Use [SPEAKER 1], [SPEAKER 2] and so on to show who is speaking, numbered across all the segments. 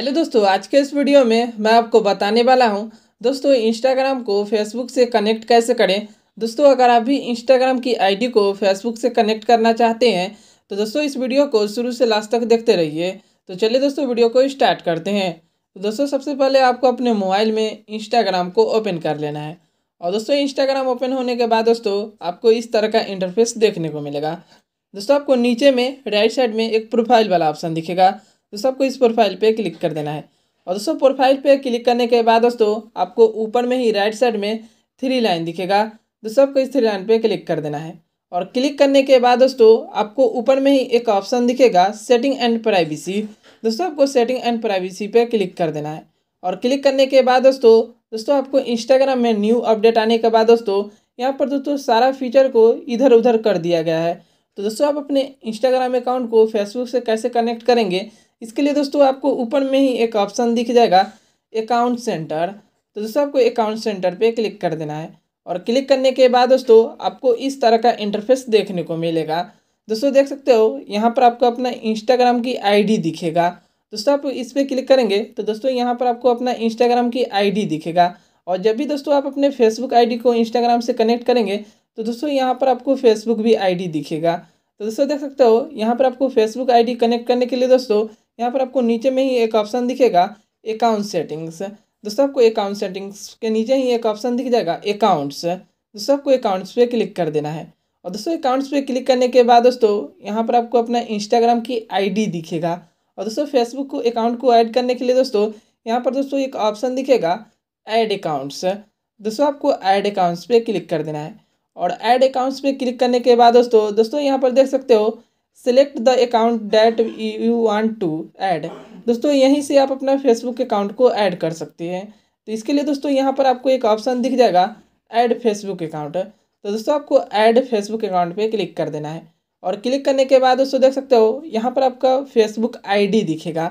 [SPEAKER 1] hello दोस्तों आज के इस वीडियो में मैं आपको बताने वाला हूं दोस्तों इंस्टाग्राम को फेसबुक से कनेक्ट कैसे करें दोस्तों अगर आप भी इंस्टाग्राम की आईडी को फेसबुक से कनेक्ट करना चाहते हैं तो दोस्तों इस वीडियो को शुरू से लास्ट तक देखते रहिए तो चलिए दोस्तों वीडियो को स्टार्ट करते हैं तो दोस्तों सबसे पहले आपको अपने मोबाइल में इंस्टाग्राम को ओपन कर लेना है और दोस्तों इंस्टाग्राम ओपन होने के बाद दोस्तों आपको इस तरह का इंटरफेस देखने को मिलेगा दोस्तों आपको नीचे में राइट साइड में एक प्रोफाइल वाला ऑप्शन दिखेगा तो सबको इस प्रोफाइल पे क्लिक कर देना है और दोस्तों प्रोफाइल पे क्लिक करने के बाद दोस्तों आपको ऊपर में ही राइट साइड में थ्री लाइन दिखेगा तो सबको इस थ्री लाइन पे क्लिक कर देना है और क्लिक करने के बाद दोस्तों आपको ऊपर में ही एक ऑप्शन दिखेगा सेटिंग एंड प्राइवेसी दोस्तों आपको सेटिंग एंड प्राइवेसी पे क्लिक कर देना है और क्लिक करने के बाद दोस्तों दोस्तों आपको इंस्टाग्राम में न्यू अपडेट आने के बाद दोस्तों यहाँ पर दोस्तों सारा फीचर को इधर उधर कर दिया गया है तो दोस्तों आप अपने इंस्टाग्राम अकाउंट को फेसबुक से कैसे कनेक्ट करेंगे इसके लिए दोस्तों आपको ऊपर में ही एक ऑप्शन दिख जाएगा अकाउंट सेंटर तो दोस्तों आपको अकाउंट सेंटर पे क्लिक कर देना है और क्लिक करने के बाद दोस्तों आपको इस तरह का इंटरफेस देखने को मिलेगा दोस्तों देख सकते हो यहाँ पर आपको अपना इंस्टाग्राम की आईडी दिखेगा दोस्तों आप इस पर क्लिक करेंगे तो दोस्तों यहाँ पर आपको अपना इंस्टाग्राम की आई दिखेगा और जब भी दोस्तों आप अपने फेसबुक आईडी को इंस्टाग्राम से कनेक्ट करेंगे तो दोस्तों यहाँ पर आपको फेसबुक भी आईडी दिखेगा तो दोस्तों देख सकते हो यहाँ पर आपको फेसबुक आईडी कनेक्ट करने के लिए दोस्तों यहाँ पर आपको नीचे में ही एक ऑप्शन दिखेगा अकाउंट सेटिंग्स दोस्तों आपको अकाउंट सेटिंग्स के नीचे ही एक ऑप्शन दिख जाएगा अकाउंट्स दोस्तों आपको अकाउंट्स पे क्लिक कर देना है और दोस्तों अकाउंट्स पे क्लिक करने के बाद दोस्तों यहाँ पर आपको अपना इंस्टाग्राम की आईडी दिखेगा और दोस्तों फेसबुक को अकाउंट को ऐड करने के लिए दोस्तों यहाँ पर दोस्तों एक ऑप्शन दिखेगा ऐड अकाउंट्स दोस्तों आपको ऐड अकाउंट्स पे क्लिक कर देना है और ऐड अकाउंट्स पे क्लिक करने के बाद दोस्तों दोस्तों यहाँ पर देख सकते हो select the account that you want to add दोस्तों यहीं से आप अपना फेसबुक अकाउंट को ऐड कर सकते हैं तो इसके लिए दोस्तों यहाँ पर आपको एक ऑप्शन दिख जाएगा ऐड फेसबुक अकाउंट तो दोस्तों आपको ऐड फेसबुक अकाउंट पे क्लिक कर देना है और क्लिक करने के बाद दोस्तों देख सकते हो यहाँ पर आपका फेसबुक आईडी दिखेगा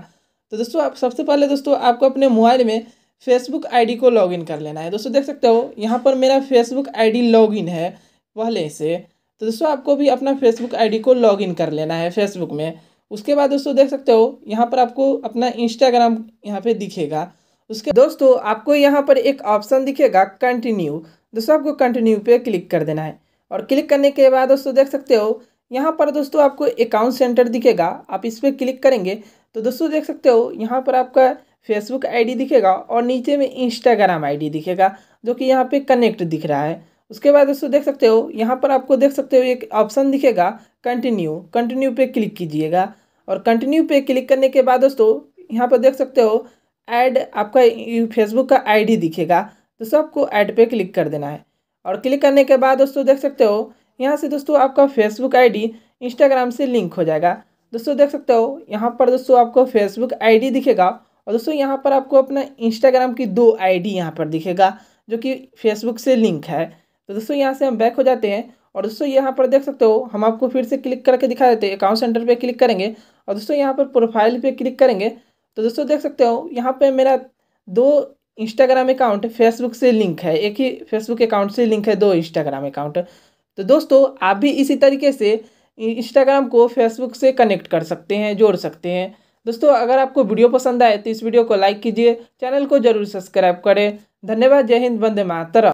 [SPEAKER 1] तो दोस्तों आप सबसे पहले दोस्तों आपको अपने मोबाइल में फेसबुक आईडी को लॉगिन कर लेना है दोस्तों देख सकते हो यहाँ पर मेरा फेसबुक आईडी लॉगिन है पहले से तो दोस्तों आपको भी अपना फेसबुक आईडी को लॉगिन कर लेना है फेसबुक में उसके बाद दोस्तों देख सकते हो यहाँ पर आपको अपना इंस्टाग्राम यहाँ पे दिखेगा उसके दोस्तों आपको यहाँ पर एक ऑप्शन दिखेगा कंटिन्यू दोस्तों आपको कंटिन्यू पे क्लिक कर देना है और क्लिक करने के बाद दोस्तों देख सकते हो यहाँ पर दोस्तों आपको अकाउंट सेंटर दिखेगा आप इस पर क्लिक करेंगे तो दोस्तों देख सकते हो यहाँ पर आपका फेसबुक आईडी दिखेगा और नीचे में इंस्टाग्राम आईडी दिखेगा जो कि यहाँ पे कनेक्ट दिख रहा है उसके बाद दोस्तों देख सकते हो यहाँ पर आपको देख सकते हो एक ऑप्शन दिखेगा कंटिन्यू कंटिन्यू पे क्लिक कीजिएगा और कंटिन्यू पे क्लिक करने के बाद दोस्तों यहाँ पर देख सकते हो ऐड आपका फेसबुक का आईडी दिखेगा दोस्तों आपको ऐड पे क्लिक कर देना है और क्लिक करने के बाद दोस्तों देख सकते हो यहाँ से दोस्तों आपका फेसबुक डी इंस्टाग्राम से लिंक हो जाएगा दोस्तों देख सकते हो यहाँ पर दोस्तों आपको फेसबुक आई दिखेगा और दोस्तों यहाँ पर आपको अपना इंस्टाग्राम की दो आई यहाँ पर दिखेगा जो कि फेसबुक से लिंक है तो दोस्तों यहाँ से हम बैक हो जाते हैं और दोस्तों यहाँ पर देख सकते हो हम आपको फिर से क्लिक करके दिखा देते हैं अकाउंट सेंटर पे क्लिक करेंगे और दोस्तों यहाँ पर प्रोफाइल पे क्लिक करेंगे तो दोस्तों देख सकते हो यहाँ पे मेरा दो इंस्टाग्राम अकाउंट फेसबुक से लिंक है एक ही फेसबुक अकाउंट से लिंक है दो इंस्टाग्राम अकाउंट तो दोस्तों आप भी इसी तरीके से इंस्टाग्राम को फेसबुक से कनेक्ट कर सकते हैं जोड़ सकते हैं दोस्तों अगर आपको वीडियो पसंद आए तो इस वीडियो को लाइक कीजिए चैनल को जरूर सब्सक्राइब करें धन्यवाद जय हिंद वंदे मातरम